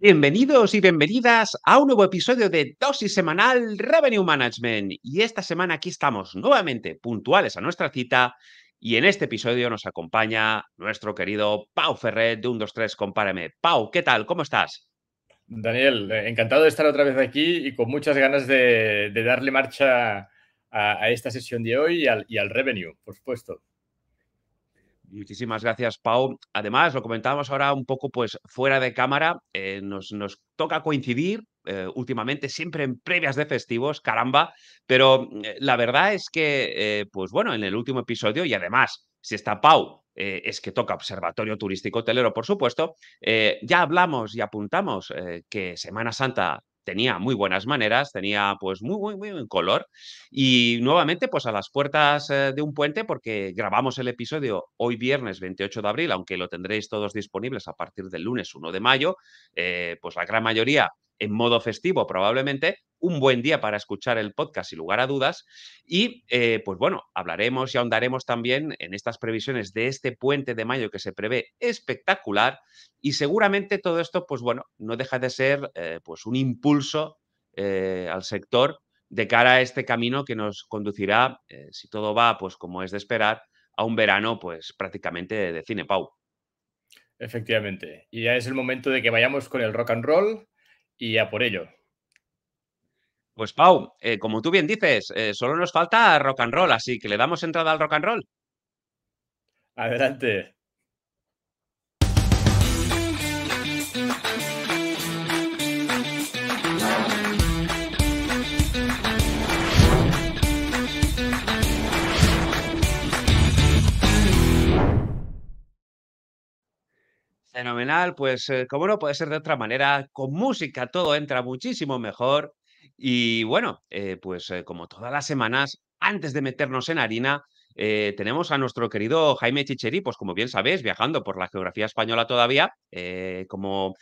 Bienvenidos y bienvenidas a un nuevo episodio de Dosis Semanal Revenue Management. Y esta semana aquí estamos nuevamente puntuales a nuestra cita. Y en este episodio nos acompaña nuestro querido Pau Ferret de 123 Compáreme. Pau, ¿qué tal? ¿Cómo estás? Daniel, eh, encantado de estar otra vez aquí y con muchas ganas de, darle marcha a, esta sesión de hoy y al, y al revenue, por supuesto. Muchísimas gracias, Pau. Además, lo comentábamos ahora un poco pues fuera de cámara, eh, nos, nos, toca coincidir eh, últimamente siempre en previas de festivos, caramba, pero eh, la verdad es que, pues bueno, en el último episodio y además, si está Pau, es que toca Observatorio Turístico Hotelero, por supuesto, ya hablamos y apuntamos que Semana Santa tenía muy buenas maneras, tenía pues muy, muy, muy buen color. Y nuevamente, pues a las puertas eh, de un puente, porque grabamos el episodio hoy viernes 28 de abril, aunque lo tendréis todos disponibles a partir del lunes 1 de mayo, eh, pues la gran mayoría en modo festivo probablemente, un buen día para escuchar el podcast, sin lugar a dudas. Y eh, pues bueno, hablaremos y ahondaremos también en estas previsiones de este puente de mayo que se prevé espectacular. Y seguramente todo esto, pues bueno, no deja de ser eh, pues un impulso eh, al sector de cara a este camino que nos conducirá, si todo va pues como es de esperar, a un verano pues prácticamente de cine pau. Efectivamente. Y ya es el momento de que vayamos con el rock and roll y a por ello. Pues Pau, eh, como tú bien dices, eh, solo nos falta rock and roll, así que le damos entrada al rock and roll. Adelante. Fenomenal, pues eh, como no puede ser de otra manera, con música todo entra muchísimo mejor. Y bueno, eh, pues eh, como todas las semanas, antes de meternos en harina, tenemos a nuestro querido Jaime Chicheri, pues como bien sabéis, viajando por la geografía española todavía, como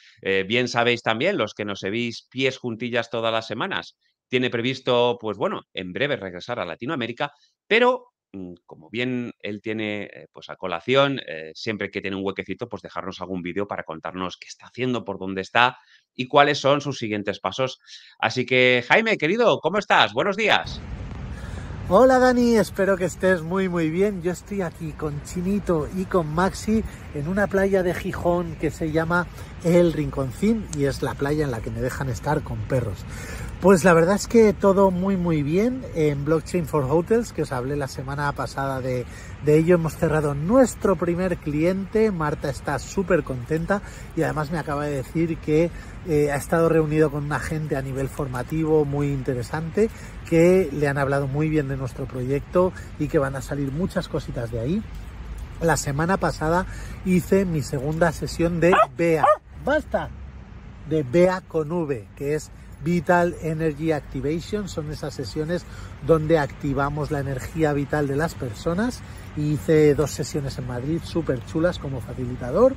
bien sabéis también, los que nos veis pies juntillas todas las semanas, tiene previsto, pues bueno, en breve regresar a Latinoamérica, pero Mm, como bien él tiene eh, pues a colación, eh, siempre que tiene un huequecito, pues dejarnos algún vídeo para contarnos qué está haciendo, por dónde está y cuáles son sus siguientes pasos. Así que Jaime, querido, ¿cómo estás? Buenos días. Hola Dani, espero que estés muy muy bien. Yo estoy aquí con Chinito y con Maxi en una playa de Gijón que se llama El Rinconcín y es la playa en la que me dejan estar con perros. Pues la verdad es que todo muy muy bien en Blockchain for Hotels, que os hablé la semana pasada de, ello. Hemos cerrado nuestro primer cliente, Marta está súper contenta y además me acaba de decir que eh, ha estado reunido con una gente a nivel formativo muy interesante, que le han hablado muy bien de nuestro proyecto y que van a salir muchas cositas de ahí. La semana pasada hice mi segunda sesión de BEA. ¡Basta! De BEA con V, que es Vital Energy Activation, son esas sesiones donde activamos la energía vital de las personas. Hice dos sesiones en Madrid súper chulas como facilitador.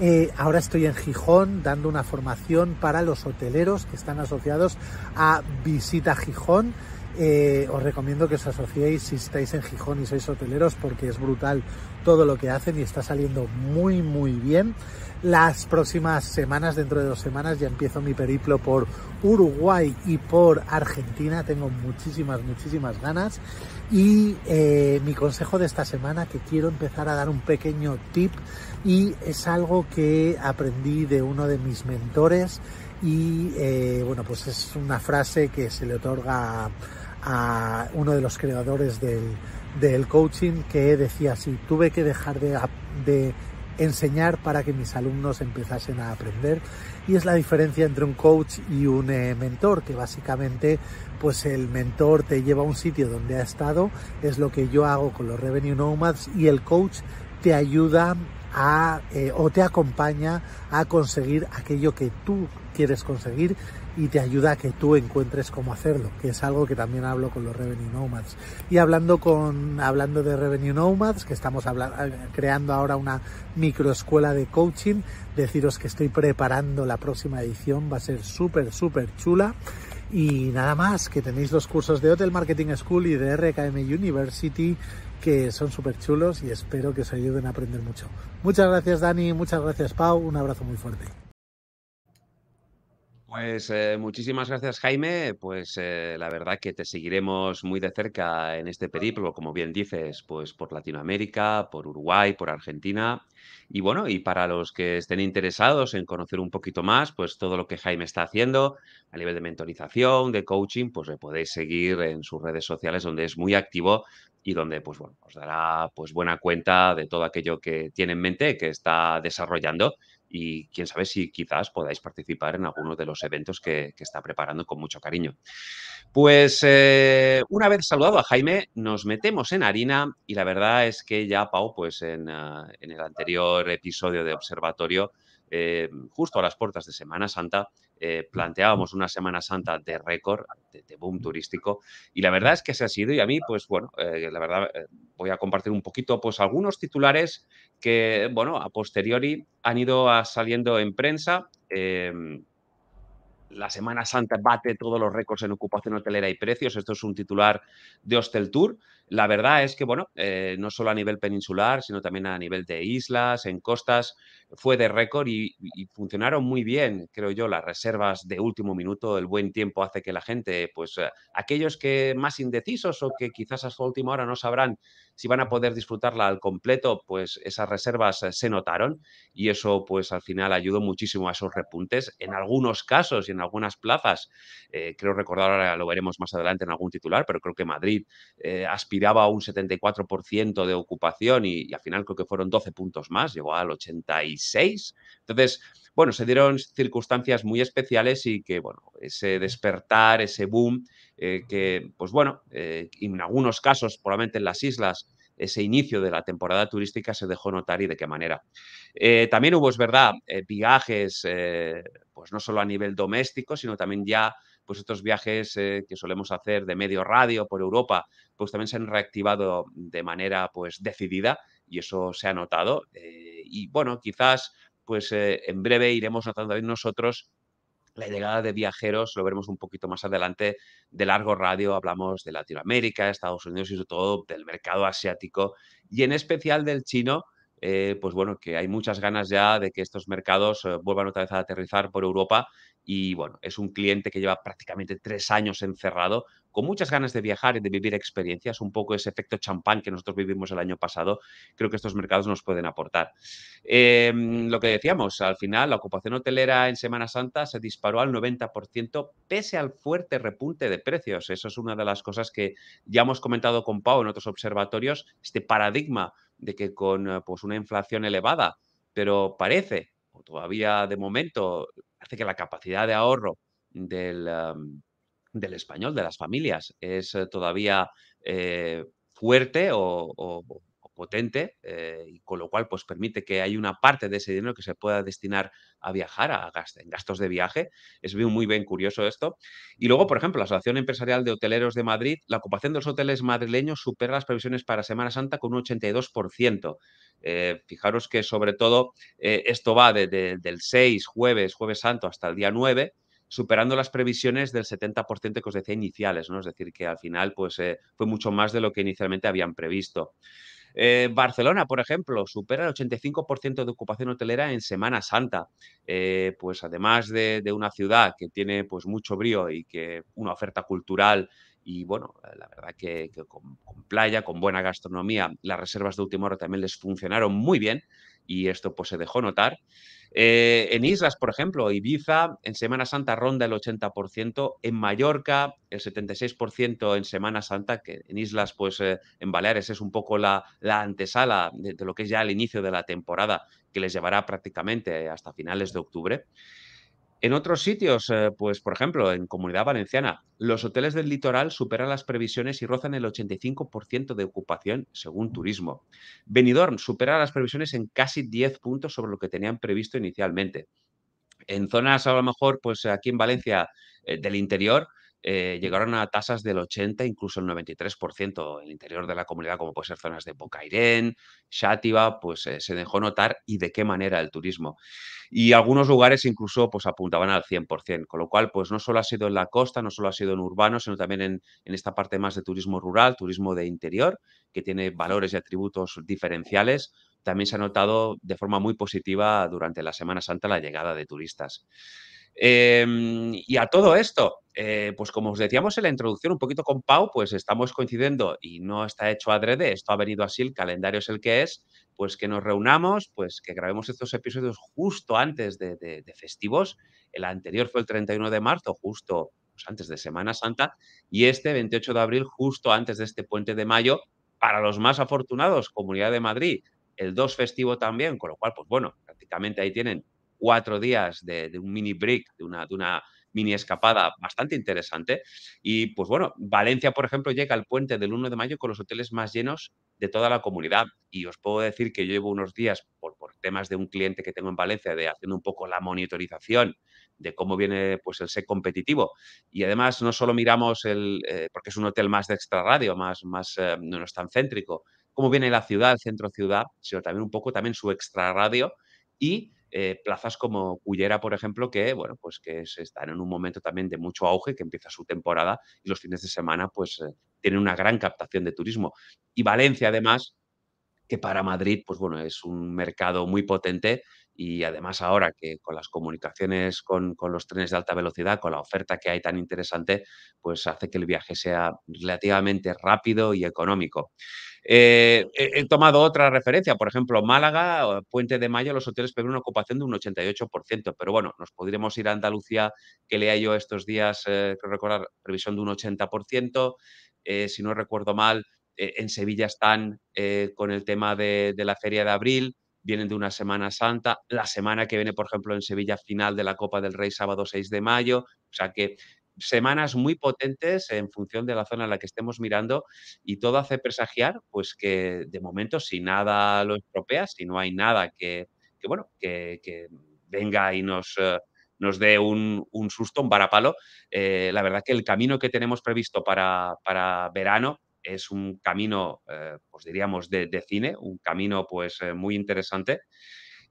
Eh, ahora estoy en Gijón dando una formación para los hoteleros que están asociados a Visita Gijón. Eh, os recomiendo que os asociéis si estáis en Gijón y sois hoteleros porque es brutal todo lo que hacen y está saliendo muy muy bien las próximas semanas, dentro de dos semanas, ya empiezo mi periplo por Uruguay y por Argentina. Tengo muchísimas, muchísimas ganas. Y eh, mi consejo de esta semana, que quiero empezar a dar un pequeño tip, y es algo que aprendí de uno de mis mentores. Y eh, bueno, pues es una frase que se le otorga a, uno de los creadores del, del coaching que decía así, tuve que dejar de, de enseñar para que mis alumnos empezasen a aprender y es la diferencia entre un coach y un eh, mentor que básicamente pues el mentor te lleva a un sitio donde ha estado es lo que yo hago con los revenue nomads y el coach te ayuda a, eh, o te acompaña a conseguir aquello que tú quieres conseguir y te ayuda a que tú encuentres cómo hacerlo, que es algo que también hablo con los Revenue Nomads. Y hablando, con, hablando de Revenue Nomads, que estamos eh, creando ahora una escuela de coaching, deciros que estoy preparando la próxima edición, va a ser súper, súper chula. Y nada más, que tenéis los cursos de Hotel Marketing School y de RKM University, que son súper chulos y espero que os ayuden a aprender mucho. Muchas gracias Dani, muchas gracias Pau, un abrazo muy fuerte. Pues eh, muchísimas gracias, Jaime. Pues eh, la verdad que te seguiremos muy de cerca en este periplo, como bien dices, pues por Latinoamérica, por Uruguay, por Argentina. Y bueno, y para los que estén interesados en conocer un poquito más, pues todo lo que Jaime está haciendo a nivel de mentorización, de coaching, pues le podéis seguir en sus redes sociales donde es muy activo y donde pues bueno, os dará pues buena cuenta de todo aquello que tiene en mente, que está desarrollando y quién sabe si quizás podáis participar en algunos de los eventos que, está preparando con mucho cariño. Pues eh, una vez saludado a Jaime, nos metemos en harina y la verdad es que ya Pau, pues en, ah, el anterior episodio de Observatorio, eh, justo a las puertas de Semana Santa, eh, planteábamos una Semana Santa de récord, de, boom turístico, y la verdad es que se ha sido, y a mí, pues bueno, eh, la verdad eh, voy a compartir un poquito, pues algunos titulares que, bueno, a posteriori han ido saliendo en prensa. Em, la Semana Santa bate todos los récords en ocupación hotelera y precios. Esto es un titular de Hostel Tour. La verdad es que, bueno, eh, no solo a nivel peninsular, sino también a nivel de islas, en costas, fue de récord y, funcionaron muy bien, creo yo, las reservas de último minuto. El buen tiempo hace que la gente, pues eh, aquellos que más indecisos o que quizás a su última hora no sabrán si van a poder disfrutarla al completo, pues esas reservas eh, se notaron y eso, pues al final ayudó muchísimo a esos repuntes. En algunos casos y en algunas plazas, creo recordar, ahora lo veremos más adelante en algún titular, pero creo que Madrid aspiró Llevaba un 74% de ocupación y, al final creo que fueron 12 puntos más, llegó al 86. Entonces, bueno, se dieron circunstancias muy especiales y que, bueno, ese despertar, ese boom, eh, que, pues bueno, eh, en algunos casos, probablemente en las islas, ese inicio de la temporada turística se dejó notar y de qué manera. Eh, también hubo, es verdad, viajes, pues no solo a nivel doméstico, sino también ya pues estos viajes eh, que solemos hacer de medio radio por Europa, pues también se han reactivado de manera pues decidida y eso se ha notado. Eh, y bueno, quizás pues eh, en breve iremos notando también nosotros la llegada de viajeros, lo veremos un poquito más adelante, de largo radio, hablamos de Latinoamérica, Estados Unidos y sobre todo del mercado asiático y en especial del chino, pues bueno, que hay muchas ganas ya de que estos mercados vuelvan otra vez a aterrizar por Europa y bueno, es un cliente que lleva prácticamente tres años encerrado, con muchas ganas de viajar y de vivir experiencias, un poco ese efecto champán que nosotros vivimos el año pasado, creo que estos mercados nos pueden aportar. Em, lo que decíamos, al final la ocupación hotelera en Semana Santa se disparó al 90% pese al fuerte repunte de precios. Eso es una de las cosas que ya hemos comentado con Pau en otros observatorios, este paradigma de que con pues, una inflación elevada, pero parece, o todavía de momento, hace que la capacidad de ahorro del, del español, de las familias, es eh, todavía eh, fuerte o, potente eh, y con lo cual pues permite que hay una parte de ese dinero que se pueda destinar a viajar, a en gastos de viaje. Es muy bien curioso esto. Y luego, por ejemplo, la Asociación Empresarial de Hoteleros de Madrid, la ocupación de los hoteles madrileños supera las previsiones para Semana Santa con un 82%. Eh, fijaros que sobre todo eh, esto va de, del 6, jueves, jueves santo, hasta el día 9 superando las previsiones del 70% que os decía iniciales, ¿no? Es decir, que al final pues, fue mucho más de lo que inicialmente habían previsto. Eh, Barcelona, por ejemplo, supera el 85% de ocupación hotelera en Semana Santa. Eh, pues además de, una ciudad que tiene pues mucho brío y que una oferta cultural y bueno, la verdad que, con, playa, con buena gastronomía, las reservas de última también les funcionaron muy bien y esto pues se dejó notar. Eh, en islas, por ejemplo, Ibiza, en Semana Santa ronda el 80%, en Mallorca el 76% en Semana Santa, que en islas, pues eh, en Baleares es un poco la, antesala de, de, lo que es ya el inicio de la temporada, que les llevará prácticamente hasta finales de octubre. En otros sitios, eh, pues por ejemplo, en Comunidad Valenciana, los hoteles del litoral superan las previsiones y rozan el 85% de ocupación según turismo. Benidorm supera las previsiones en casi 10 puntos sobre lo que tenían previsto inicialmente. En zonas a lo mejor, pues aquí en Valencia eh, del interior, eh, llegaron a tasas del 80, incluso el 93% en el interior de la comunidad, como puede ser zonas de Bocairén, Xativa, pues eh, se dejó notar y de qué manera el turismo. Y algunos lugares incluso pues apuntaban al 100%, con lo cual pues no solo ha sido en la costa, no solo ha sido en urbano, sino también en, en esta parte más de turismo rural, turismo de interior, que tiene valores y atributos diferenciales también se ha notado de forma muy positiva durante la Semana Santa la llegada de turistas. Em, y a todo esto, eh, pues como os decíamos en la introducción, un poquito con Pau, pues estamos coincidiendo y no está hecho adrede, esto ha venido así, el calendario es el que es, pues que nos reunamos, pues que grabemos estos episodios justo antes de, festivos. El anterior fue el 31 de marzo, justo pues antes de Semana Santa, y este 28 de abril, justo antes de este puente de mayo, para los más afortunados, Comunidad de Madrid, el 2 festivo también, con lo cual, pues bueno, prácticamente ahí tienen cuatro días de, un mini break, de una, de una mini escapada bastante interesante. Y pues bueno, Valencia, por ejemplo, llega al puente del 1 de mayo con los hoteles más llenos de toda la comunidad. Y os puedo decir que yo llevo unos días por, por temas de un cliente que tengo en Valencia, de haciendo un poco la monitorización de cómo viene pues, el set competitivo. Y además no solo miramos el, eh, porque es un hotel más de extrarradio, más, más eh, no es tan céntrico, cómo viene la ciudad, el centro ciudad, sino también un poco también su extrarradio y eh, plazas como Cullera, por ejemplo, que bueno, pues que están en un momento también de mucho auge, que empieza su temporada y los fines de semana, pues eh, tienen una gran captación de turismo. Y Valencia, además, que para Madrid, pues bueno, es un mercado muy potente y además ahora que con las comunicaciones con, los trenes de alta velocidad, con la oferta que hay tan interesante, pues hace que el viaje sea relativamente rápido y económico. Eh, he, tomado otra referencia, por ejemplo, Málaga, Puente de Mayo, los hoteles pero una ocupación de un 88%, pero bueno, nos podríamos ir a Andalucía, que lea yo estos días, eh, recordar, previsión de un 80%, eh, si no recuerdo mal, en Sevilla están con el tema de, la feria de abril, vienen de una Semana Santa. La semana que viene, por ejemplo, en Sevilla, final de la Copa del Rey, sábado 6 de mayo. O sea que semanas muy potentes en función de la zona en la que estemos mirando y todo hace presagiar, pues que de momento, si nada lo estropea, si no hay nada que, bueno, que, venga y nos... Eh, nos dé un, susto, un varapalo. Eh, la verdad que el camino que tenemos previsto para, para verano es un camino, eh, pues diríamos, de, cine, un camino pues eh, muy interesante.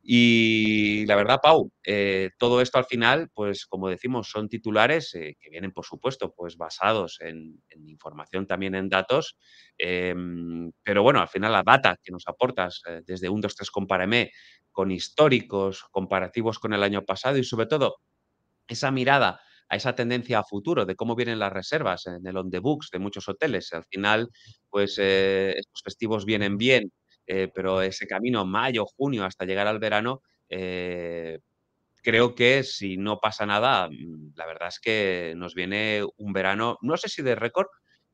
Y la verdad, Pau, eh, todo esto al final, pues como decimos, son titulares que vienen, por supuesto, pues basados en, información, también en datos. Em, pero bueno, al final la data que nos aportas desde un 2, 3 Compáreme con históricos, comparativos con el año pasado y sobre todo esa mirada a esa tendencia a futuro de cómo vienen las reservas en el on the books de muchos hoteles. Al final, pues eh, estos festivos vienen bien, eh, pero ese camino mayo, junio, hasta llegar al verano, eh, creo que si no pasa nada, mm, la verdad es que nos viene un verano, no sé si de récord,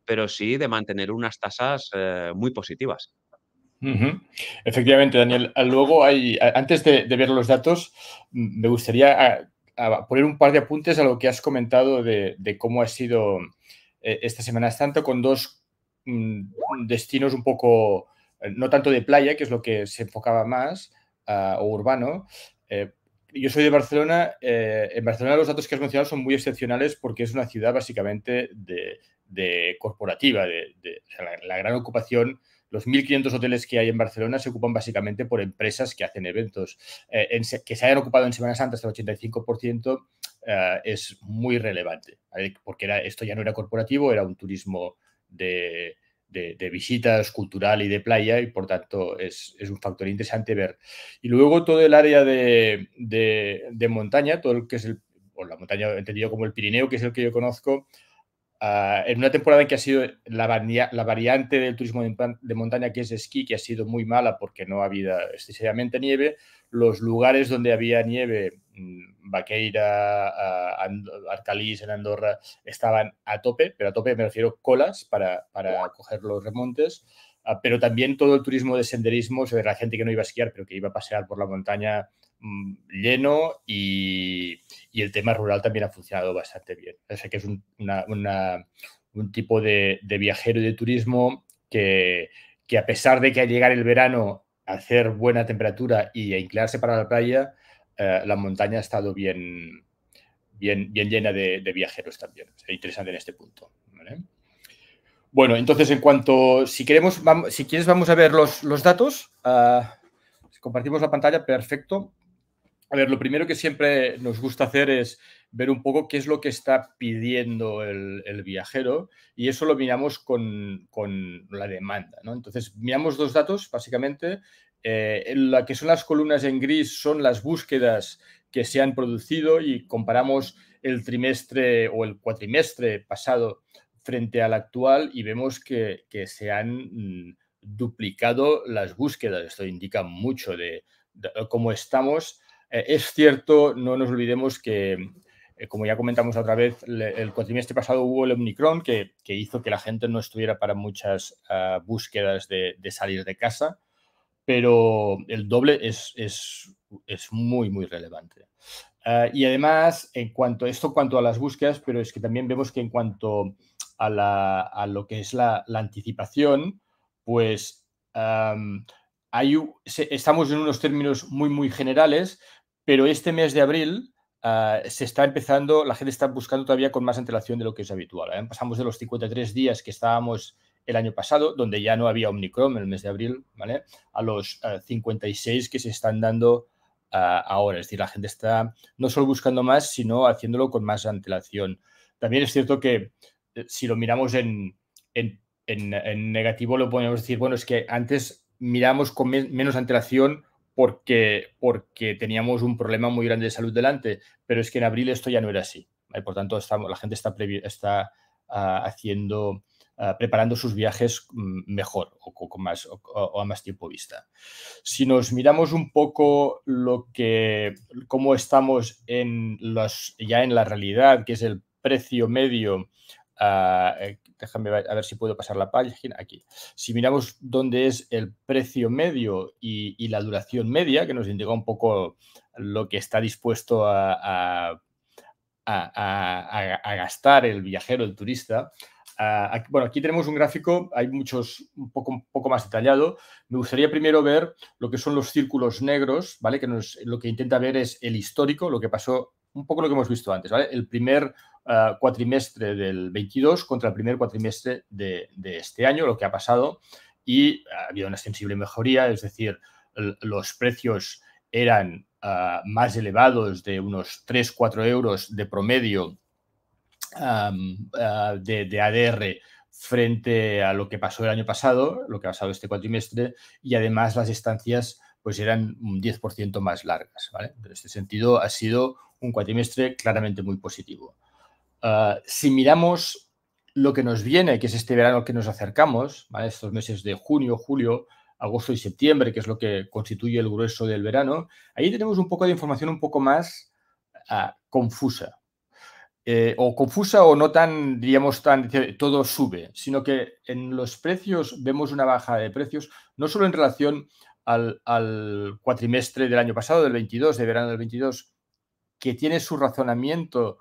pero sí de mantener unas tasas eh, muy positivas. Efectivamente, Daniel. Luego, hay, antes de, ver los datos, mm, me gustaría ah, poner un par de apuntes a lo que has comentado de, cómo ha sido eh, esta Semana tanto con dos mm, destinos un poco, eh, no tanto de playa, que es lo que se enfocaba más, ah, o urbano. Eh, yo soy de Barcelona. en Barcelona los datos que has mencionado son muy excepcionales porque es una ciudad básicamente de, corporativa, de, la, gran ocupación los 1.500 hoteles que hay en Barcelona se ocupan básicamente por empresas que hacen eventos. Eh, que se hayan ocupado en Semana Santa hasta el 85% eh, es muy relevante, porque era, esto ya no era corporativo, era un turismo de, de, visitas cultural y de playa y por tanto es, es, un factor interesante ver. Y luego todo el área de, de, montaña, todo lo que es o la montaña entendido como el Pirineo, que es el que yo conozco, en una temporada en que ha sido la, variante del turismo de, montaña, que es esquí, que ha sido muy mala porque no ha habido excesivamente nieve, los lugares donde había nieve, mm, Baqueira, Arcalís, en Andorra, estaban a tope, pero a tope me refiero colas para, coger los remontes, ah, pero también todo el turismo de senderismo, o la gente que no iba a esquiar, pero que iba a pasear por la montaña Mm, lleno y, el tema rural también ha funcionado bastante bien. O sea que es un, tipo de, viajero y de turismo que, a pesar de que al llegar el verano, hacer buena temperatura y a inclinarse para la playa, eh, la montaña ha estado bien, bien, bien llena de, viajeros también. interesante en este punto. Bueno, entonces en cuanto, si queremos, si quieres, vamos a ver los, datos. Ah, compartimos la pantalla, perfecto. A ver, lo primero que siempre nos gusta hacer es ver un poco qué es lo que está pidiendo el, viajero y eso lo miramos con, la demanda. ¿no? Entonces, miramos dos datos, básicamente. Eh, la que son las columnas en gris son las búsquedas que se han producido y comparamos el trimestre o el cuatrimestre pasado frente al actual y vemos que, se han mm, duplicado las búsquedas. Esto indica mucho de cómo estamos eh, es cierto, no nos olvidemos que, eh, como ya comentamos otra vez, el cuatrimestre pasado hubo el Omicron que, hizo que la gente no estuviera para muchas ah, búsquedas de, salir de casa, pero el doble es, es, muy, muy relevante. Ah, y además, en cuanto esto en cuanto a las búsquedas, pero es que también vemos que en cuanto a, lo que es la, anticipación, pues estamos en unos términos muy, muy generales, pero este mes de abril ah, se está empezando, la gente está buscando todavía con más antelación de lo que es habitual. Pasamos de los 53 días que estábamos el año pasado, donde ya no había Omnicron en el mes de abril, ¿vale? A los 56 ah, que se están dando ah, ahora. Es decir, la gente está no solo buscando más, sino haciéndolo con más antelación. También es cierto que eh, si lo miramos en, en, en, en negativo, lo podemos decir, bueno, es que antes miramos con menos antelación porque, porque teníamos un problema muy grande de salud delante, pero es que en abril esto ya no era así. Por tanto, la gente está, está ah, haciendo, ah, preparando sus viajes mm, mejor o, más, o, a más tiempo vista. Si nos miramos un poco lo que, cómo estamos en los, ya en la realidad, que es el precio medio ah, eh, déjame a ver si puedo pasar la página aquí. Si miramos dónde es el precio medio y, la duración media, que nos indica un poco lo que está dispuesto a, gastar el viajero, el turista, bueno, aquí tenemos un gráfico, hay muchos un poco, un poco más detallado. Me gustaría primero ver lo que son los círculos negros, ¿vale? Que lo que intenta ver es el histórico, lo que pasó, un poco lo que hemos visto antes, ¿vale? El primer eh, cuatrimestre del 22 contra el primer cuatrimestre de, este año, lo que ha pasado, y eh, ha habido una sensible mejoría, es decir, los precios eran eh, más elevados de unos 3-4 euros de promedio de, ADR frente a lo que pasó el año pasado, lo que ha pasado este cuatrimestre, y además las estancias pues eran un 10% más largas. En este sentido, ha sido un cuatrimestre claramente muy positivo. Ah, si miramos lo que nos viene, que es este verano que nos acercamos, estos meses de junio, julio, agosto y septiembre, que es lo que constituye el grueso del verano, ahí tenemos un poco de información un poco más ah, confusa. Eh, o confusa o no tan, diríamos, tan todo sube, sino que en los precios vemos una baja de precios, no solo en relación al, al cuatrimestre del año pasado, del 22, de verano del 22, que tiene su razonamiento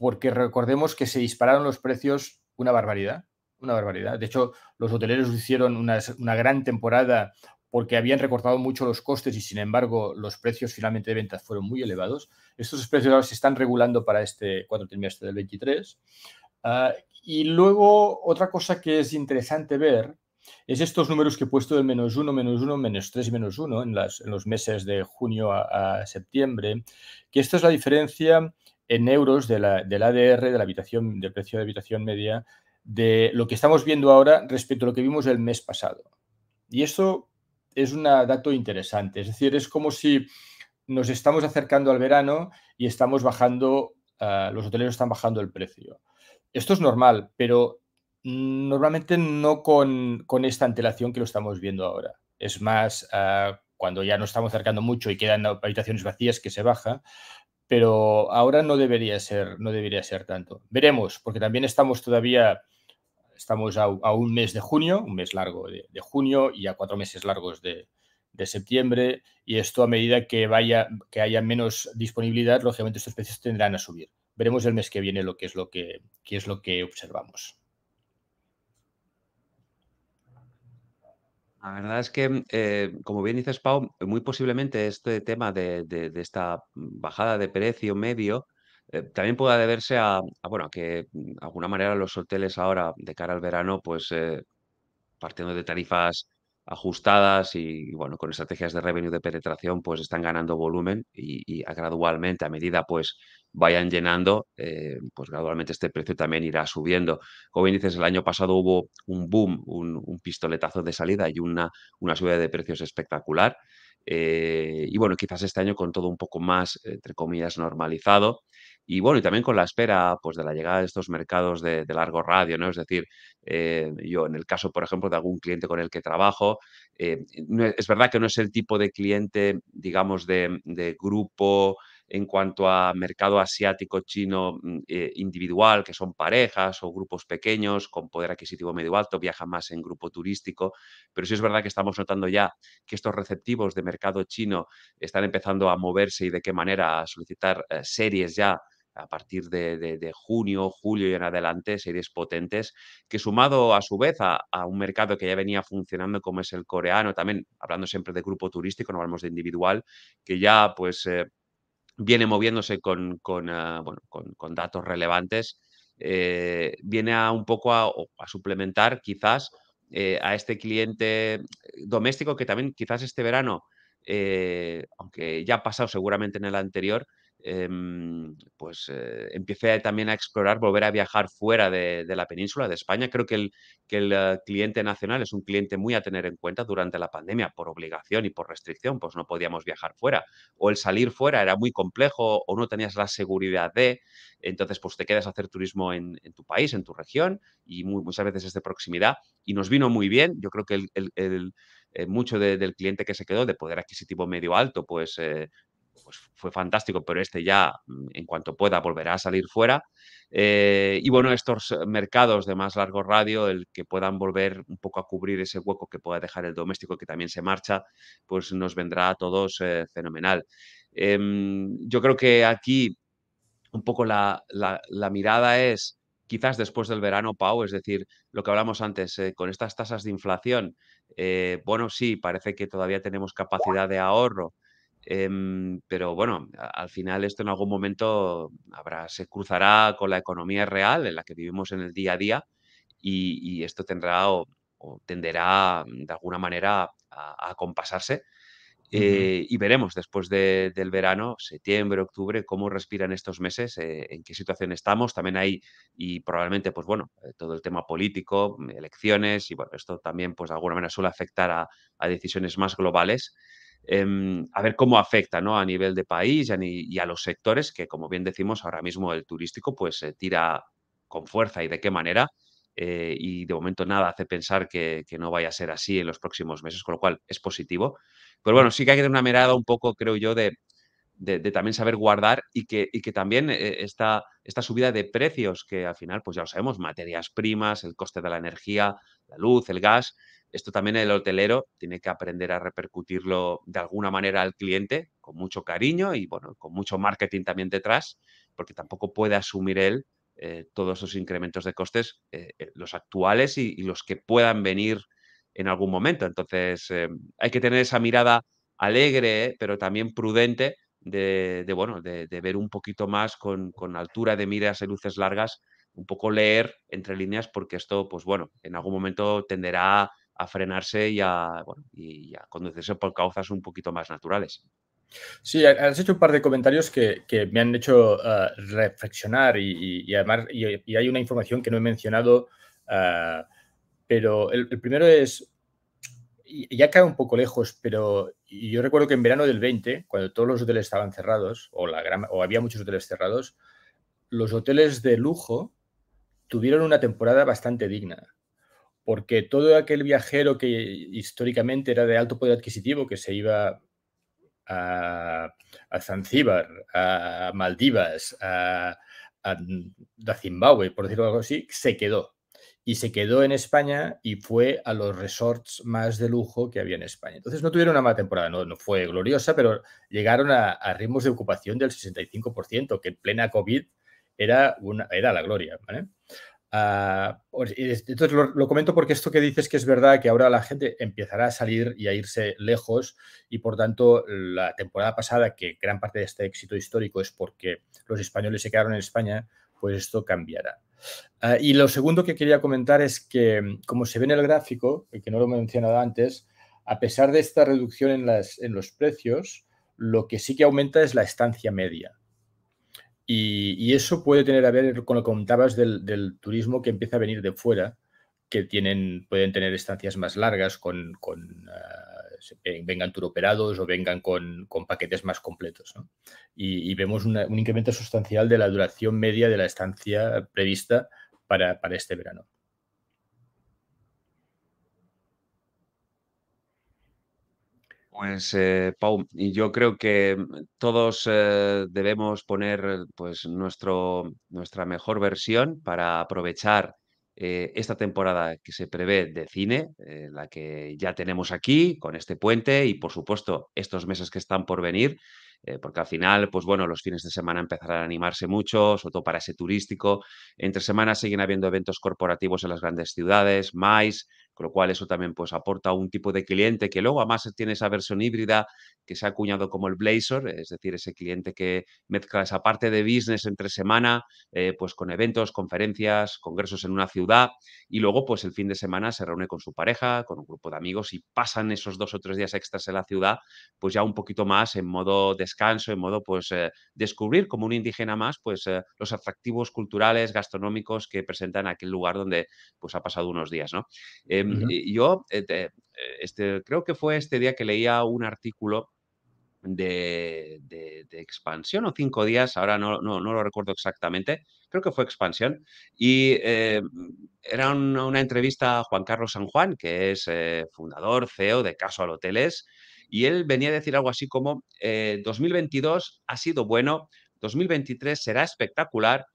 porque recordemos que se dispararon los precios una barbaridad, una barbaridad. De hecho, los hoteleros hicieron una, una gran temporada porque habían recortado mucho los costes y sin embargo los precios finalmente de ventas fueron muy elevados. Estos precios ahora se están regulando para este cuarto trimestre del 23. Ah, y luego otra cosa que es interesante ver es estos números que he puesto de menos 1, menos 1, menos 3 y menos 1 en, las, en los meses de junio a, a septiembre, que esta es la diferencia en euros la, del ADR, de la habitación, del precio de habitación media, de lo que estamos viendo ahora respecto a lo que vimos el mes pasado. Y eso es un dato interesante. Es decir, es como si nos estamos acercando al verano y estamos bajando, ah, los hoteleros están bajando el precio. Esto es normal, pero normalmente no con, esta antelación que lo estamos viendo ahora. Es más, ah, cuando ya nos estamos acercando mucho y quedan habitaciones vacías que se baja, pero ahora no debería ser, no debería ser tanto. Veremos, porque también estamos todavía, estamos a, un mes de junio, un mes largo de, junio y a cuatro meses largos de, septiembre, y esto a medida que vaya, que haya menos disponibilidad, lógicamente estos precios tendrán a subir. Veremos el mes que viene lo que es lo que, qué es lo que observamos. La verdad es que, eh, como bien dices, Pau, muy posiblemente este tema de, esta bajada de precio medio eh, también pueda deberse a, bueno, que mm, de alguna manera los hoteles ahora, de cara al verano, pues eh, partiendo de tarifas ajustadas y, bueno, con estrategias de revenue de penetración, pues están ganando volumen y, gradualmente, a medida pues vayan llenando, eh, pues gradualmente este precio también irá subiendo. Como bien dices, el año pasado hubo un boom, un, pistoletazo de salida y una, una subida de precios espectacular. Eh, y bueno, quizás este año con todo un poco más, entre comillas, normalizado, y bueno, y también con la espera pues, de la llegada de estos mercados de, largo radio, ¿no? Es decir, eh, yo en el caso, por ejemplo, de algún cliente con el que trabajo, eh, es verdad que no es el tipo de cliente, digamos, de, grupo en cuanto a mercado asiático chino mm, eh, individual, que son parejas o grupos pequeños con poder adquisitivo medio alto, viajan más en grupo turístico, pero sí es verdad que estamos notando ya que estos receptivos de mercado chino están empezando a moverse y de qué manera a solicitar series ya a partir de, de, junio, julio y en adelante, series potentes, que sumado a su vez a, un mercado que ya venía funcionando como es el coreano, también hablando siempre de grupo turístico, no hablamos de individual, que ya pues eh, viene moviéndose con, ah, datos relevantes, eh, viene a un poco a, suplementar quizás eh, a este cliente doméstico que también quizás este verano... aunque ya ha pasado seguramente en el anterior, Em, pues eh, empecé también a explorar, volver a viajar fuera de, la península de España. Creo que el, que el eh, cliente nacional es un cliente muy a tener en cuenta durante la pandemia, por obligación y por restricción, pues no podíamos viajar fuera. O el salir fuera era muy complejo o no tenías la seguridad de, entonces pues te quedas a hacer turismo en, tu país, en tu región y muchas veces es de proximidad. Y nos vino muy bien. Yo creo que el, eh, mucho del cliente que se quedó de poder adquisitivo medio alto, pues pues fue fantástico, pero este ya, mm, en cuanto pueda, volverá a salir fuera. Eh, y bueno, estos eh, mercados de más largo radio, el que puedan volver un poco a cubrir ese hueco que pueda dejar el doméstico que también se marcha, pues nos vendrá a todos eh, fenomenal. Em, yo creo que aquí un poco la, mirada es quizás después del verano, Pau, es decir, lo que hablamos antes, con estas tasas de inflación, bueno, sí, parece que todavía tenemos capacidad de ahorro, Em, pero bueno, al final esto en algún momento habrá, se cruzará con la economía real en la que vivimos en el día a día y, esto tendrá o, tenderá mm, de alguna manera a, compasarse. Eh, y veremos después del verano, septiembre, octubre, cómo respiran estos meses, eh, en qué situación estamos. También hay, y probablemente, pues bueno, eh, todo el tema político, elecciones, y bueno, esto también, pues de alguna manera suele afectar a decisiones más globales. Em, a ver cómo afecta ¿no? a nivel de país y a, los sectores que, como bien decimos, ahora mismo el turístico pues se tira con fuerza y de qué manera. Eh, y de momento nada hace pensar que, no vaya a ser así en los próximos meses, con lo cual es positivo. Pero bueno, sí que hay que tener una mirada un poco, creo yo, de, también saber guardar y que, y que también eh, esta, esta, subida de precios, que al final, pues ya lo sabemos, materias primas, el coste de la energía, la luz, el gas, esto también el hotelero tiene que aprender a repercutirlo de alguna manera al cliente, con mucho cariño y bueno, con mucho marketing también detrás, porque tampoco puede asumir él eh, todos esos incrementos de costes, eh, eh, los actuales y, los que puedan venir en algún momento. Entonces, hay que tener esa mirada alegre, pero también prudente de, bueno, de, ver un poquito más con, con altura de miras y luces largas, un poco leer entre líneas, porque esto, pues bueno, en algún momento tenderá a frenarse y a, y conducirse por causas un poquito más naturales. Sí, has hecho un par de comentarios que, me han hecho ah, reflexionar y, además y, hay una información que no he mencionado, ah, pero el, primero es, ya cae un poco lejos, pero yo recuerdo que en verano del 20, cuando todos los hoteles estaban cerrados, o, la o había muchos hoteles cerrados, los hoteles de lujo tuvieron una temporada bastante digna porque todo aquel viajero que históricamente era de alto poder adquisitivo, que se iba a, Zanzíbar, a Maldivas, a, Zimbabue, por decirlo algo así, se quedó. Y se quedó en España y fue a los resorts más de lujo que había en España. Entonces no tuvieron una mala temporada, no, fue gloriosa, pero llegaron a, ritmos de ocupación del 65%, que en plena COVID era, una, era la gloria. ¿vale? Ah, entonces lo, comento porque esto que dices que es verdad que ahora la gente empezará a salir y a irse lejos y por tanto la temporada pasada que gran parte de este éxito histórico es porque los españoles se quedaron en España, pues esto cambiará. Ah, y lo segundo que quería comentar es que como se ve en el gráfico, que no lo he mencionado antes, a pesar de esta reducción en, las, en los precios, lo que sí que aumenta es la estancia media. Y, eso puede tener a ver con lo que contabas del, turismo que empieza a venir de fuera, que tienen, pueden tener estancias más largas, con, con ah, vengan turoperados o vengan con, paquetes más completos. ¿no? Y, vemos un incremento sustancial de la duración media de la estancia prevista para este verano. Pues, eh, Pau, y yo creo que mm, todos eh, debemos poner pues, nuestro, nuestra mejor versión para aprovechar eh, esta temporada que se prevé de cine, la que ya tenemos aquí con este puente y, por supuesto, estos meses que están por venir, porque al final, pues bueno, los fines de semana empezarán a animarse mucho, sobre todo para ese turístico. Entre semanas siguen habiendo eventos corporativos en las grandes ciudades, mais, con lo cual eso también pues aporta un tipo de cliente que luego además tiene esa versión híbrida que se ha acuñado como el blazer, es decir, ese cliente que mezcla esa parte de business entre semana, eh, pues con eventos, conferencias, congresos en una ciudad y luego pues el fin de semana se reúne con su pareja, con un grupo de amigos y pasan esos dos o tres días extras en la ciudad pues ya un poquito más en modo descanso, en modo pues eh, descubrir como un indígena más pues eh, los atractivos culturales, gastronómicos que presentan aquel lugar donde pues ha pasado unos días, ¿no? Em, eh, yo eh, eh, este, creo que fue este día que leía un artículo de, expansión o cinco días, ahora no, no, lo recuerdo exactamente, creo que fue expansión, y era una, entrevista a Juan Carlos San Juan, que es fundador, CEO de Caso al Hoteles, y él venía a decir algo así como, 2022 ha sido bueno, 2023 será espectacular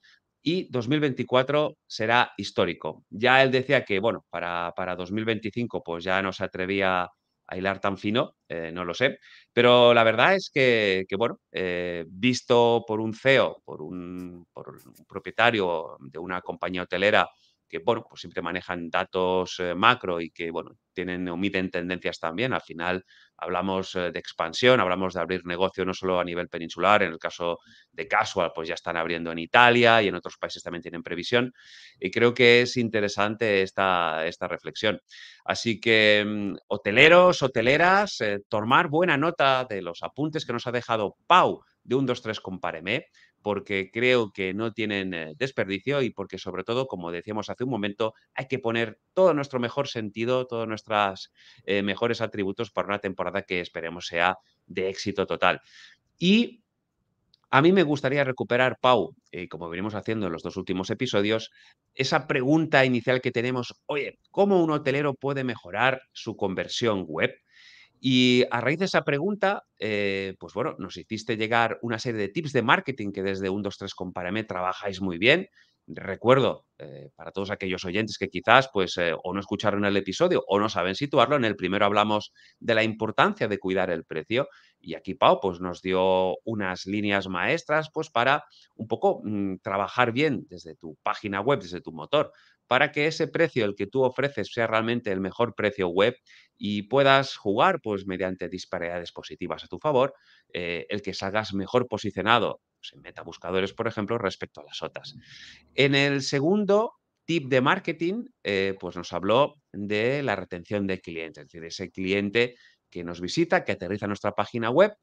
y 2024 será histórico. Ya él decía que, bueno, para, para 2025 pues ya no se atrevía a hilar tan fino, eh, no lo sé, pero la verdad es que, bueno, eh, visto por un CEO, por un, por un propietario de una compañía hotelera que bueno, pues siempre manejan datos eh, macro y que bueno, tienen omiten tendencias también. Al final hablamos eh, de expansión, hablamos de abrir negocio no solo a nivel peninsular, en el caso de Casual, pues ya están abriendo en Italia y en otros países también tienen previsión. Y creo que es interesante esta, reflexión. Así que, mm, hoteleros, hoteleras, eh, tomar buena nota de los apuntes que nos ha dejado Pau de un 2-3 con Paremé porque creo que no tienen eh, desperdicio y porque sobre todo, como decíamos hace un momento, hay que poner todo nuestro mejor sentido, todos nuestros eh, mejores atributos para una temporada que esperemos sea de éxito total. Y a mí me gustaría recuperar, Pau, eh, como venimos haciendo en los dos últimos episodios, esa pregunta inicial que tenemos, oye, ¿cómo un hotelero puede mejorar su conversión web? Y a raíz de esa pregunta, eh, pues bueno, nos hiciste llegar una serie de tips de marketing que desde 2, con compáreme, trabajáis muy bien. Recuerdo, eh, para todos aquellos oyentes que quizás pues eh, o no escucharon el episodio o no saben situarlo, en el primero hablamos de la importancia de cuidar el precio y aquí Pau pues nos dio unas líneas maestras pues para un poco mm, trabajar bien desde tu página web, desde tu motor, para que ese precio el que tú ofreces sea realmente el mejor precio web y puedas jugar pues mediante disparidades positivas a tu favor, eh, el que salgas mejor posicionado pues, en metabuscadores, por ejemplo, respecto a las otras. En el segundo tip de marketing, eh, pues nos habló de la retención de clientes, es decir, ese cliente que nos visita, que aterriza en nuestra página web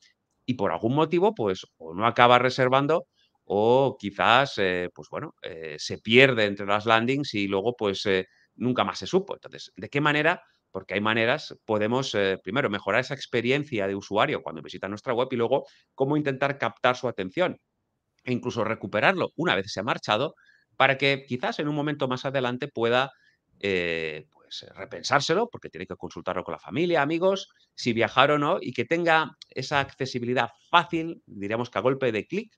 y por algún motivo, pues o no acaba reservando o quizás, eh, pues bueno, eh, se pierde entre las landings y luego pues eh, nunca más se supo. Entonces, ¿de qué manera? Porque hay maneras, podemos primero mejorar esa experiencia de usuario cuando visita nuestra web y luego cómo intentar captar su atención e incluso recuperarlo una vez se ha marchado para que quizás en un momento más adelante pueda pues, repensárselo porque tiene que consultarlo con la familia, amigos, si viajar o no y que tenga esa accesibilidad fácil, diríamos que a golpe de clic,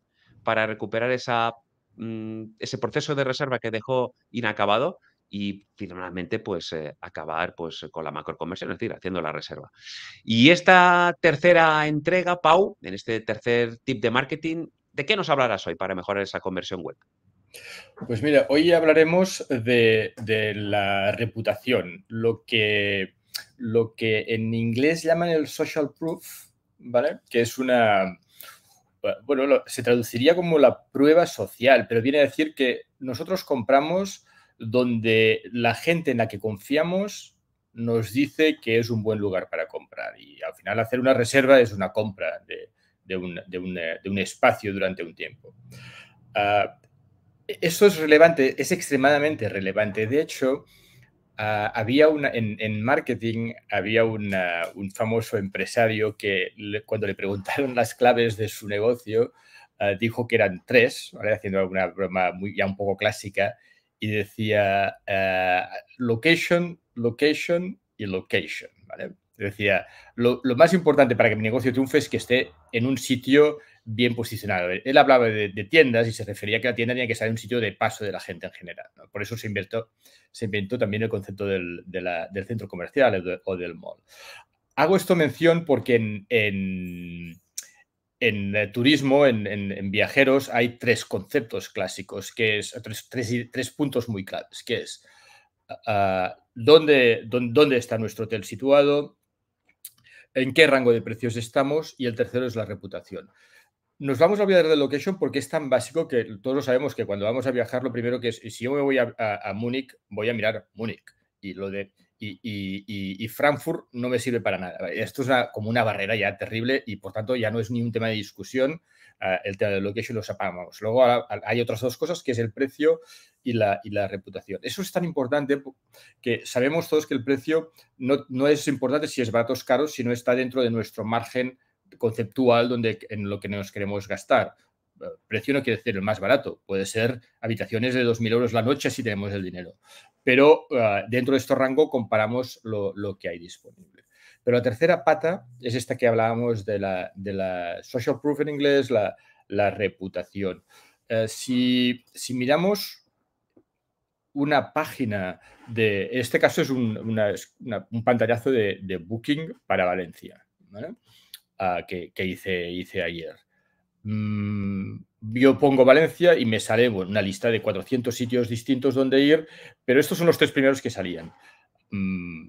para recuperar esa, mm, ese proceso de reserva que dejó inacabado y finalmente pues eh, acabar pues con la macroconversión, es decir, haciendo la reserva. Y esta tercera entrega, Pau, en este tercer tip de marketing, ¿de qué nos hablarás hoy para mejorar esa conversión web? Pues mira, hoy hablaremos de, de la reputación, lo que, lo que en inglés llaman el social proof, ¿vale? Que es una, bueno, se traduciría como la prueba social, pero viene a decir que nosotros compramos donde la gente en la que confiamos nos dice que es un buen lugar para comprar. Y al final hacer una reserva es una compra de, un, espacio durante un tiempo. Ah, e-, eso es relevante, es extremadamente relevante. De hecho, Ah, había una, en, marketing había un famoso empresario que cuando le preguntaron las claves de su negocio ah, dijo que eran tres, haciendo alguna broma muy, ya un poco clásica, y decía ah, location, location y location. Decía, lo, lo más importante para que mi negocio triunfe es que esté en un sitio bien posicionado. Él hablaba de, tiendas y se refería a que la tienda tenía que ser un sitio de paso de la gente en general. Por eso se, inventó, también el concepto del, centro comercial o del mall. Hago esto mención porque en, eh, turismo, en, viajeros, hay tres conceptos clásicos, que es tres, puntos muy claves, que es ah, ah, dónde está nuestro hotel situado, en qué rango de precios estamos y el tercero es la reputación nos vamos a olvidar de location porque es tan básico que todos sabemos que cuando vamos a viajar lo primero que es, si yo me voy a, Múnich, voy a mirar Múnich. Y lo de y, Frankfurt no me sirve para nada. Esto es como una barrera ya terrible y por tanto ya no es ni un tema de discusión. Ah, el tema de location lo apagamos. Luego hay otras dos cosas que es el precio y la, reputación. Eso es tan importante que sabemos todos que el precio no, no es importante si es barato o caro, si no está dentro de nuestro margen conceptual donde, en lo que nos queremos gastar. Eh, precio no quiere decir el más barato, puede ser habitaciones de 2.000 euros la noche si tenemos el dinero, pero eh, dentro de este rango comparamos lo, que hay disponible. Pero la tercera pata es esta que hablábamos de la, de la social proof en inglés, la, reputación. Eh, si, si miramos una página de. En este caso es un, pantallazo de, Booking para Valencia. Ah, que, hice, hice ayer. Mm, yo pongo Valencia y me sale una lista de 400 sitios distintos donde ir, pero estos son los tres primeros que salían. Mm,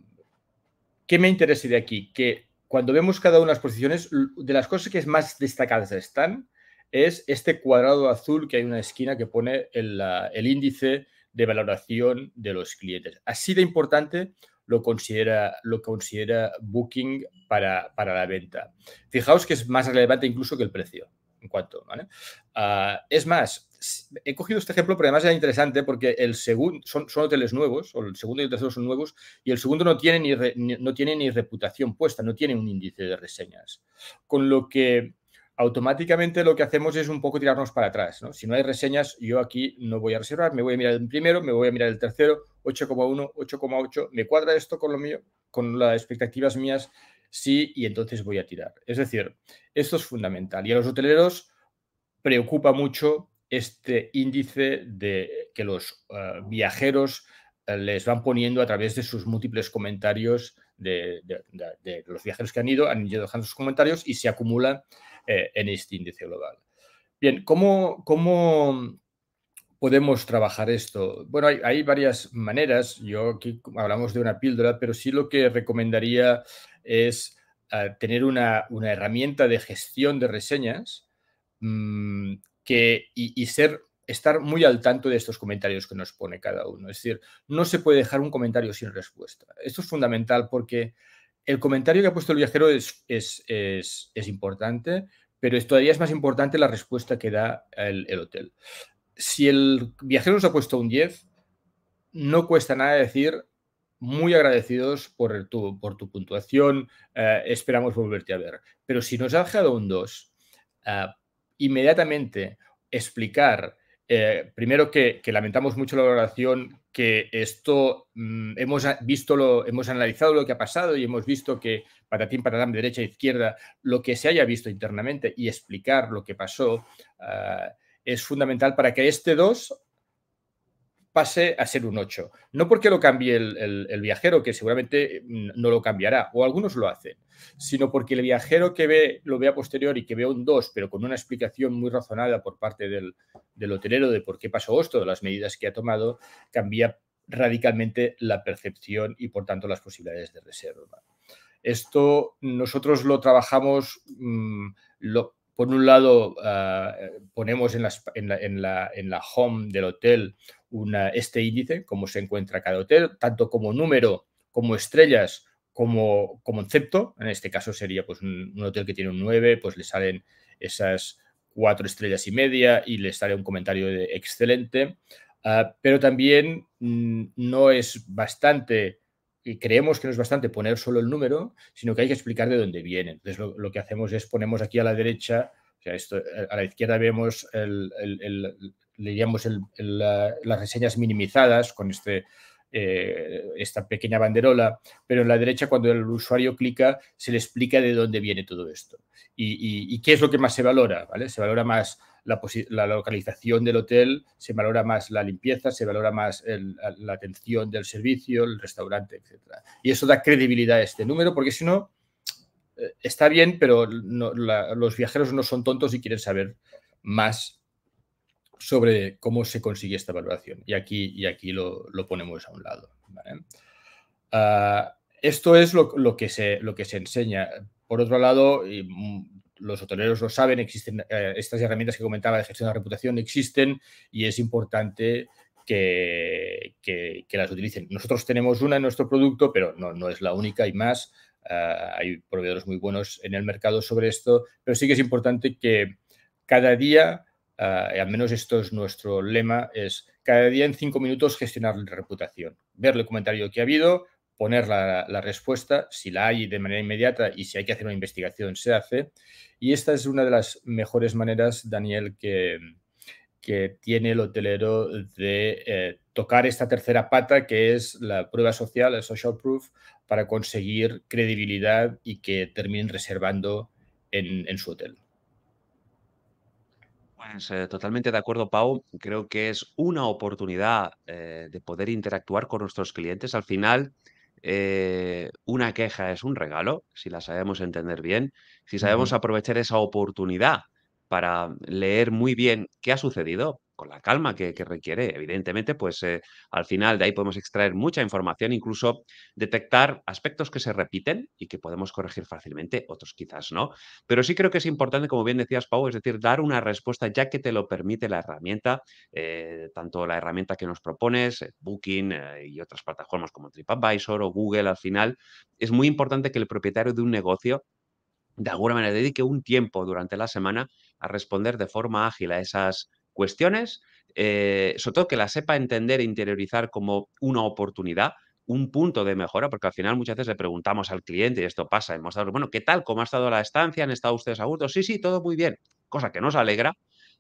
¿Qué me interesa de aquí? Que cuando vemos cada una de las posiciones, de las cosas que más destacadas están, es este cuadrado azul que hay en una esquina que pone el, el índice de valoración de los clientes. Así de importante lo considera, lo considera Booking para, para la venta. Fijaos que es más relevante incluso que el precio en cuanto, ¿vale? Ah, es más, he cogido este ejemplo, pero además era interesante porque el segundo, son, hoteles nuevos, o el segundo y el tercero son nuevos, y el segundo no tiene ni no tiene ni reputación puesta, no tiene un índice de reseñas. Con lo que automáticamente lo que hacemos es un poco tirarnos para atrás. ¿no? Si no hay reseñas, yo aquí no voy a reservar, me voy a mirar el primero, me voy a mirar el tercero, 8,1, 8,8, me cuadra esto con lo mío, con las expectativas mías, sí, y entonces voy a tirar. Es decir, esto es fundamental. Y a los hoteleros preocupa mucho este índice de que los eh, viajeros eh, les van poniendo a través de sus múltiples comentarios de, de los viajeros que han ido, han ido dejando sus comentarios y se acumulan eh, en este índice global. Bien, ¿cómo, podemos trabajar esto? Bueno, hay, varias maneras. Yo aquí hablamos de una píldora, pero sí lo que recomendaría es eh, tener una, herramienta de gestión de reseñas mm, que, y, ser estar muy al tanto de estos comentarios que nos pone cada uno. Es decir, no se puede dejar un comentario sin respuesta. Esto es fundamental porque el comentario que ha puesto el viajero es, importante, pero todavía es más importante la respuesta que da el, hotel. Si el viajero nos ha puesto un 10, no cuesta nada decir muy agradecidos por tu, por tu puntuación, eh, esperamos volverte a ver. Pero si nos ha dejado un 2, eh, inmediatamente explicar eh, primero que, lamentamos mucho la valoración, que esto mm, hemos visto, lo, hemos analizado lo que ha pasado y hemos visto que para para la derecha, e izquierda, lo que se haya visto internamente y explicar lo que pasó ah, es fundamental para que este 2 pase a ser un 8. No porque lo cambie el, viajero, que seguramente mm, no lo cambiará, o algunos lo hacen, sino porque el viajero que ve, lo ve posterior y que vea un 2, pero con una explicación muy razonada por parte del, hotelero de por qué pasó esto, de las medidas que ha tomado, cambia radicalmente la percepción y por tanto las posibilidades de reserva. Esto nosotros lo trabajamos, mm, lo, por un lado ah, eh, ponemos en, en la home del hotel este índice, cómo se encuentra cada hotel, tanto como número, como estrellas, como, concepto. En este caso sería pues, un, hotel que tiene un 9, pues le salen esas cuatro estrellas y media y le sale un comentario de excelente. Ah, pero también mm, no es bastante y creemos que no es bastante poner solo el número, sino que hay que explicar de dónde viene. Entonces, lo, que hacemos es ponemos aquí a la derecha, a la izquierda vemos el, leíamos las reseñas minimizadas con este, eh, esta pequeña banderola, pero en la derecha cuando el usuario clica se le explica de dónde viene todo esto y, qué es lo que más se valora, Se valora más la, localización del hotel, se valora más la limpieza, se valora más la atención del servicio, el restaurante, etc. Y eso da credibilidad a este número porque si no, eh, está bien, pero los viajeros no son tontos y quieren saber más sobre cómo se consigue esta valoración. Y aquí, y aquí lo, ponemos a un lado. Ah, esto es lo, que se, lo que se enseña. Por otro lado, mm, los hoteleros lo saben, existen eh, estas herramientas que comentaba de gestión de la reputación, existen y es importante que, las utilicen. Nosotros tenemos una en nuestro producto, pero no, es la única, hay más. Ah, hay proveedores muy buenos en el mercado sobre esto, pero sí que es importante que cada día eh, al menos esto es nuestro lema, es cada día en cinco minutos gestionar la reputación, ver el comentario que ha habido, poner la, respuesta, si la hay de manera inmediata y si hay que hacer una investigación, se hace. Y esta es una de las mejores maneras, Daniel, que, tiene el hotelero de eh, tocar esta tercera pata, que es la prueba social, el social proof, para conseguir credibilidad y que terminen reservando en su hotel. Pues eh, totalmente de acuerdo, Pau. Creo que es una oportunidad eh, de poder interactuar con nuestros clientes. Al final, eh, una queja es un regalo, si la sabemos entender bien, si sabemos aprovechar esa oportunidad para leer muy bien qué ha sucedido, con la calma que, requiere. Evidentemente, pues eh, al final de ahí podemos extraer mucha información, incluso detectar aspectos que se repiten y que podemos corregir fácilmente, otros quizás no. Pero sí creo que es importante, como bien decías, Pau, es decir, dar una respuesta ya que te lo permite la herramienta, eh, tanto la herramienta que nos propones, eh, Booking y otras plataformas como TripAdvisor o Google, al final, es muy importante que el propietario de un negocio de alguna manera dedique un tiempo durante la semana a responder de forma ágil a esas cuestiones, eh, sobre todo que la sepa entender e interiorizar como una oportunidad, un punto de mejora, porque al final muchas veces le preguntamos al cliente, y esto pasa, hemos dado, bueno, ¿qué tal? ¿Cómo ha estado la estancia? ¿Han estado ustedes a gusto? Sí, sí, todo muy bien, cosa que nos alegra,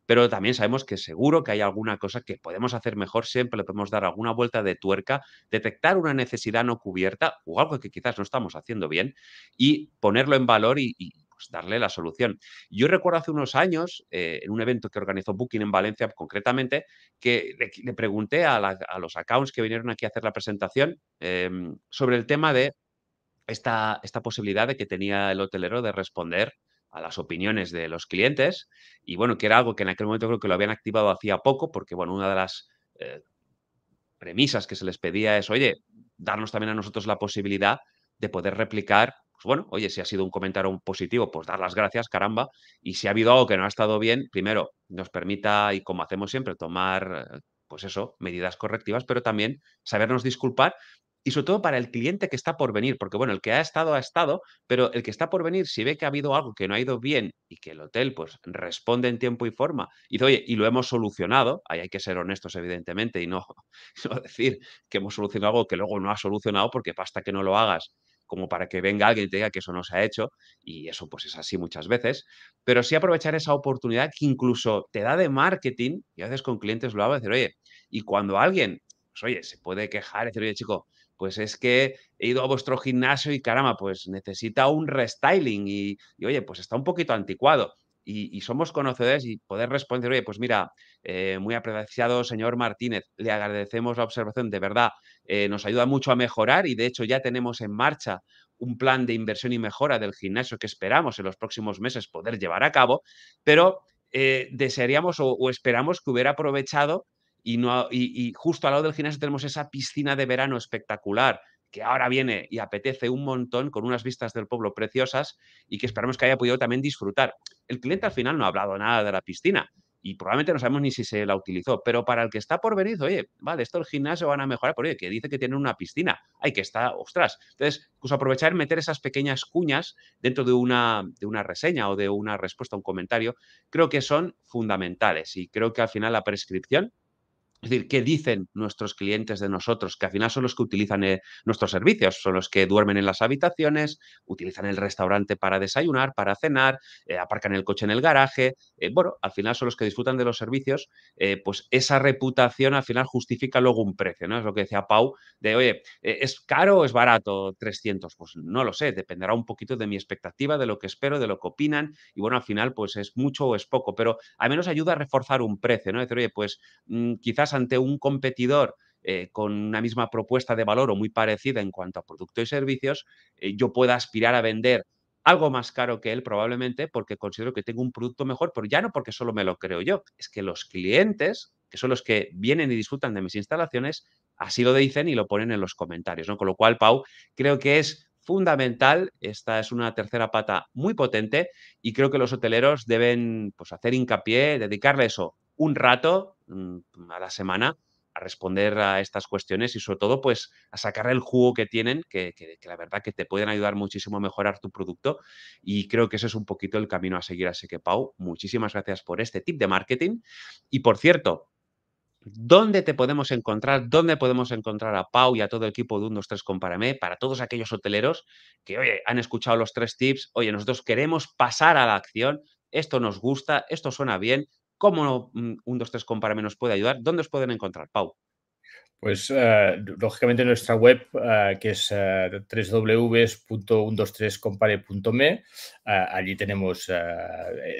pero también sabemos que seguro que hay alguna cosa que podemos hacer mejor, siempre le podemos dar alguna vuelta de tuerca, detectar una necesidad no cubierta o algo que quizás no estamos haciendo bien y ponerlo en valor y, pues, darle la solución. Yo recuerdo hace unos años, eh, en un evento que organizó Booking en Valencia concretamente, que le, pregunté a, los accounts que vinieron aquí a hacer la presentación em, sobre el tema de esta, esta posibilidad de que tenía el hotelero de responder a las opiniones de los clientes y bueno, que era algo que en aquel momento creo que lo habían activado hacía poco porque bueno, una de las eh, premisas que se les pedía es, oye, darnos también a nosotros la posibilidad de poder replicar bueno, oye, si ha sido un comentario positivo, pues dar las gracias, caramba. Y si ha habido algo que no ha estado bien, primero, nos permita, y como hacemos siempre, tomar, eh, pues eso, medidas correctivas, pero también sabernos disculpar y sobre todo para el cliente que está por venir, porque bueno, el que ha estado ha estado, pero el que está por venir, si ve que ha habido algo que no ha ido bien y que el hotel pues responde en tiempo y forma, y dice, oye, y lo hemos solucionado, ahí hay que ser honestos evidentemente y no, no decir que hemos solucionado algo que luego no ha solucionado, porque basta que no lo hagas como para que venga alguien y te diga que eso no se ha hecho, y eso pues es así muchas veces, pero sí aprovechar esa oportunidad que incluso te da de marketing, y a veces con clientes lo hago, decir, oye, y cuando alguien, pues, oye, se puede quejar, decir, oye, chico, pues es que he ido a vuestro gimnasio y caramba, pues necesita un restyling y oye, pues está un poquito anticuado y, somos conocedores y poder responder, oye, pues mira, eh, muy apreciado señor Martínez, le agradecemos la observación, de verdad, eh, nos ayuda mucho a mejorar y de hecho ya tenemos en marcha un plan de inversión y mejora del gimnasio que esperamos en los próximos meses poder llevar a cabo, pero eh, desearíamos o, esperamos que hubiera aprovechado y, no, y, justo al lado del gimnasio tenemos esa piscina de verano espectacular que ahora viene y apetece un montón con unas vistas del pueblo preciosas y que esperamos que haya podido también disfrutar. El cliente al final no ha hablado nada de la piscina y probablemente no sabemos ni si se la utilizó, pero para el que está por venir, oye, vale, esto el gimnasio van a mejorar, porque oye, que dice que tiene una piscina, hay que está, ostras. Entonces, pues aprovechar meter esas pequeñas cuñas dentro de una, de una reseña o de una respuesta a un comentario, creo que son fundamentales y creo que al final la prescripción es decir, ¿qué dicen nuestros clientes de nosotros? Que al final son los que utilizan eh, nuestros servicios, son los que duermen en las habitaciones, utilizan el restaurante para desayunar, para cenar, eh, aparcan el coche en el garaje. Eh, bueno, al final son los que disfrutan de los servicios. pues esa reputación al final justifica luego un precio, ¿no? Es lo que decía Pau, de oye, ¿es caro o es barato 300? Pues no lo sé, dependerá un poquito de mi expectativa, de lo que espero, de lo que opinan. Y bueno, al final, pues es mucho o es poco, pero al menos ayuda a reforzar un precio, ¿no? Es decir, oye, pues mm, quizás ante un competidor eh, con una misma propuesta de valor o muy parecida en cuanto a producto y servicios, eh, yo pueda aspirar a vender algo más caro que él probablemente porque considero que tengo un producto mejor, pero ya no porque solo me lo creo yo, es que los clientes, que son los que vienen y disfrutan de mis instalaciones, así lo dicen y lo ponen en los comentarios, ¿no? Con lo cual, Pau, creo que es fundamental, esta es una tercera pata muy potente y creo que los hoteleros deben pues, hacer hincapié, dedicarle eso un rato Mm, mm, a la semana a responder a estas cuestiones y sobre todo pues a sacar el jugo que tienen, que, la verdad que te pueden ayudar muchísimo a mejorar tu producto y creo que ese es un poquito el camino a seguir. Así que Pau, muchísimas gracias por este tip de marketing. Y por cierto, ¿dónde te podemos encontrar? ¿Dónde podemos encontrar a Pau y a todo el equipo de 1, 2, 3 Compárame? Para todos aquellos hoteleros que, oye, han escuchado los tres tips, oye, nosotros queremos pasar a la acción, esto nos gusta, esto suena bien, ¿Cómo mm, un 2-3 puede ayudar? ¿Dónde os pueden encontrar, Pau? Pues eh, lógicamente nuestra web, eh, que es eh, www.123compare.me, allí tenemos,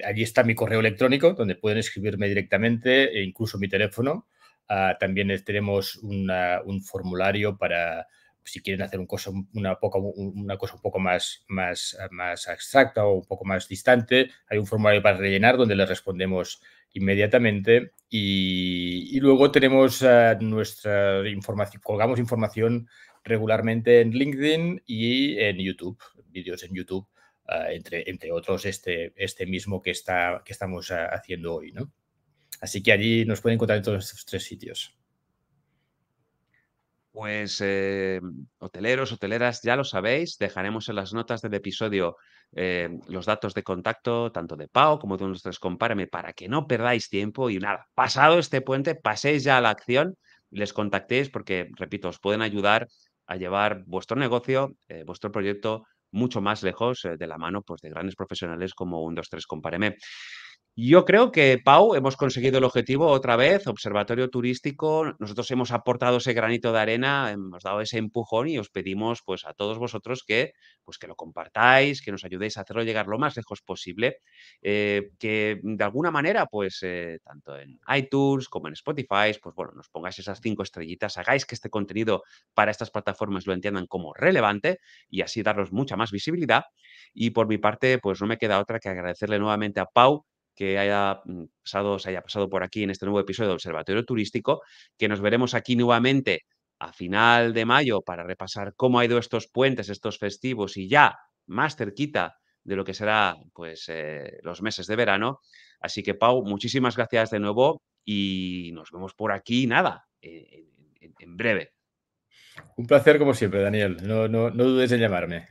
allí está mi correo electrónico, donde pueden escribirme directamente e incluso mi teléfono. Ah, también tenemos un formulario para si quieren hacer un una, una cosa un poco más, más, más abstracta o un poco más distante, hay un formulario para rellenar donde les respondemos inmediatamente. Y, luego tenemos eh, nuestra información, colgamos información regularmente en LinkedIn y en YouTube, vídeos en YouTube, eh, entre, entre otros este, este mismo que, está, que estamos eh, haciendo hoy. ¿no? Así que allí nos pueden encontrar en todos estos tres sitios. Pues eh, hoteleros, hoteleras, ya lo sabéis, dejaremos en las notas del episodio eh, los datos de contacto tanto de Pau como de nuestros Compareme, para que no perdáis tiempo y nada, pasado este puente, paséis ya a la acción, les contactéis porque, repito, os pueden ayudar a llevar vuestro negocio, eh, vuestro proyecto mucho más lejos de la mano pues, de grandes profesionales como un 2, 3 Compáreme. Yo creo que, Pau, hemos conseguido el objetivo otra vez, observatorio turístico. Nosotros hemos aportado ese granito de arena, hemos dado ese empujón y os pedimos pues, a todos vosotros que, pues, que lo compartáis, que nos ayudéis a hacerlo llegar lo más lejos posible, eh, que de alguna manera, pues eh, tanto en iTunes como en Spotify, pues bueno, nos pongáis esas cinco estrellitas, hagáis que este contenido para estas plataformas lo entiendan como relevante y así daros mucha más visibilidad. Y por mi parte, pues no me queda otra que agradecerle nuevamente a Pau que haya mm, pasado, se haya pasado por aquí en este nuevo episodio de Observatorio Turístico, que nos veremos aquí nuevamente a final de mayo para repasar cómo ha ido estos puentes, estos festivos y ya más cerquita de lo que será pues eh, los meses de verano. Así que Pau, muchísimas gracias de nuevo y nos vemos por aquí nada eh, en, breve. Un placer como siempre, Daniel. No, no, no dudes en llamarme.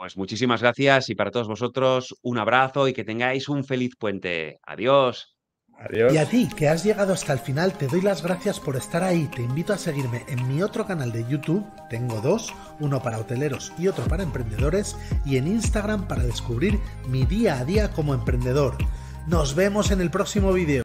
Pues muchísimas gracias y para todos vosotros un abrazo y que tengáis un feliz puente. Adiós. Adiós. Y a ti que has llegado hasta el final, te doy las gracias por estar ahí. Te invito a seguirme en mi otro canal de YouTube. Tengo dos, uno para hoteleros y otro para emprendedores, y en Instagram para descubrir mi día a día como emprendedor. Nos vemos en el próximo vídeo.